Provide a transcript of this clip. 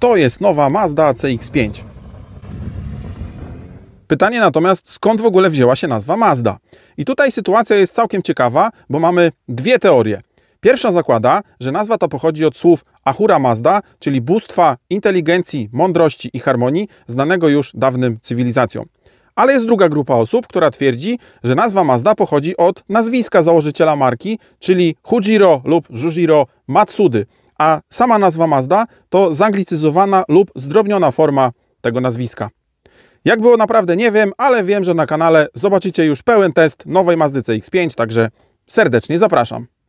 To jest nowa Mazda CX-5. Pytanie natomiast, skąd w ogóle wzięła się nazwa Mazda? I tutaj sytuacja jest całkiem ciekawa, bo mamy dwie teorie. Pierwsza zakłada, że nazwa ta pochodzi od słów Ahura Mazda, czyli bóstwa inteligencji, mądrości i harmonii, znanego już dawnym cywilizacjom. Ale jest druga grupa osób, która twierdzi, że nazwa Mazda pochodzi od nazwiska założyciela marki, czyli Hujiro lub Jujiro Matsudy, a sama nazwa Mazda to zanglicyzowana lub zdrobniona forma tego nazwiska. Jak było naprawdę nie wiem, ale wiem, że na kanale zobaczycie już pełen test nowej Mazdy CX-5, także serdecznie zapraszam.